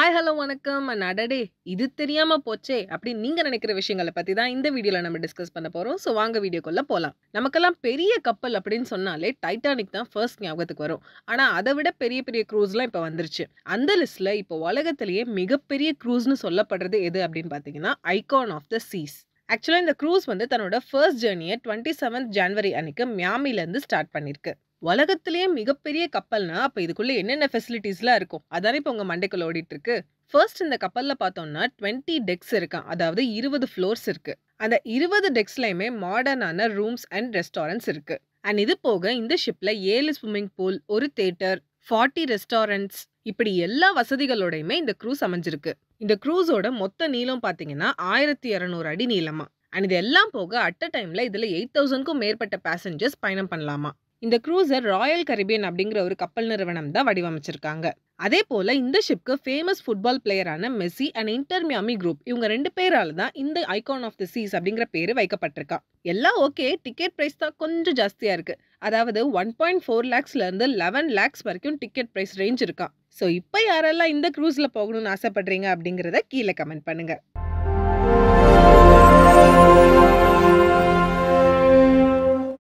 hi hello வணக்கம் and அடடே இது தெரியாமல் போச்சே அப்படின்னு நீங்கள் நினைக்கிற விஷயங்களை பற்றி தான் இந்த வீடியோவில் நம்ம டிஸ்கஸ் பண்ண போகிறோம் ஸோ வாங்க வீடியோக்குள்ளே போகலாம் நமக்கெல்லாம் பெரிய கப்பல் அப்படின்னு சொன்னாலே டைட்டானிக் தான் ஃபர்ஸ்ட் ஞாபகத்துக்கு வரும் ஆனால் அதை விட பெரிய பெரிய க்ரூஸ்லாம் இப்போ வந்துருச்சு அந்த லிஸ்ட்டில் இப்போ உலகத்திலேயே மிகப்பெரிய க்ரூஸ்னு சொல்லப்படுறது எது அப்படின்னு பார்த்தீங்கன்னா ஐகான் ஆஃப் த சீஸ் ஆக்சுவலாக இந்த க்ரூஸ் வந்து தன்னோட ஃபர்ஸ்ட் ஜேர்னியை டுவெண்ட்டி செவன்த் ஜான்வரி அன்னைக்கு மியாமிலேருந்து ஸ்டார்ட் பண்ணியிருக்கு உலகத்திலேயே மிகப்பெரிய கப்பல்னா அப்போ இதுக்குள்ளே என்னென்ன ஃபெசிலிட்டிஸ்லாம் இருக்கும் அதானே இப்போ உங்கள் மண்டைக்குள்ள ஓடிட்டு இருக்கு ஃபர்ஸ்ட் இந்த கப்பலில் பார்த்தோம்னா டுவெண்ட்டி டெக்ஸ் இருக்கான் அதாவது இருபது ஃப்ளோர்ஸ் இருக்கு அந்த இருபது டெக்ஸ்லையுமே மாடர்னான ரூம்ஸ் அண்ட் ரெஸ்டாரண்ட்ஸ் இருக்கு அண்ட் இது போக இந்த ஷிப்பில் ஏழு ஸ்விம்மிங் பூல் ஒரு தேட்டர் ஃபார்ட்டி ரெஸ்டாரண்ட்ஸ் இப்படி எல்லா வசதிகளோடையுமே இந்த க்ரூஸ் அமைஞ்சிருக்கு இந்த க்ரூஸோட மொத்த நீளம் பார்த்தீங்கன்னா ஆயிரத்தி இரநூறு அடி நீளமா அண்ட் எல்லாம் போக அட் அ டைமில் இதில் எயிட் தௌசண்ட்க்கும் மேற்பட்ட பேசஞ்சர்ஸ் பயணம் பண்ணலாமா இந்த க்ரூசர் ராயல் கரிபியன் அப்படிங்கிற ஒரு கப்பல் நிறுவனம் தான் வடிவமைச்சிருக்காங்க அதே போல இந்த ஷிப்க்கு ஃபேமஸ் ஃபுட்பால் பிளேயரான மெஸ்ஸி அண்ட் இன்டர்மியாமி குரூப் இவங்க ரெண்டு பேரால தான் இந்த ஐகான் ஆஃப் த சீஸ் அப்படிங்கிற பேர் வைக்கப்பட்டிருக்கா எல்லாம் ஓகே டிக்கெட் ப்ரைஸ் தான் கொஞ்சம் ஜாஸ்தியா இருக்கு அதாவது ஒன் பாயிண்ட் ஃபோர் லேக்ஸ்ல இருந்து லெவன் லேக்ஸ் வரைக்கும் டிக்கெட் ப்ரைஸ் ரேஞ்ச் இருக்கான் ஸோ இப்போ யாரெல்லாம் இந்த க்ரூஸில் போகணும்னு ஆசைப்படுறீங்க அப்படிங்கிறத கீழே கமெண்ட் பண்ணுங்கள்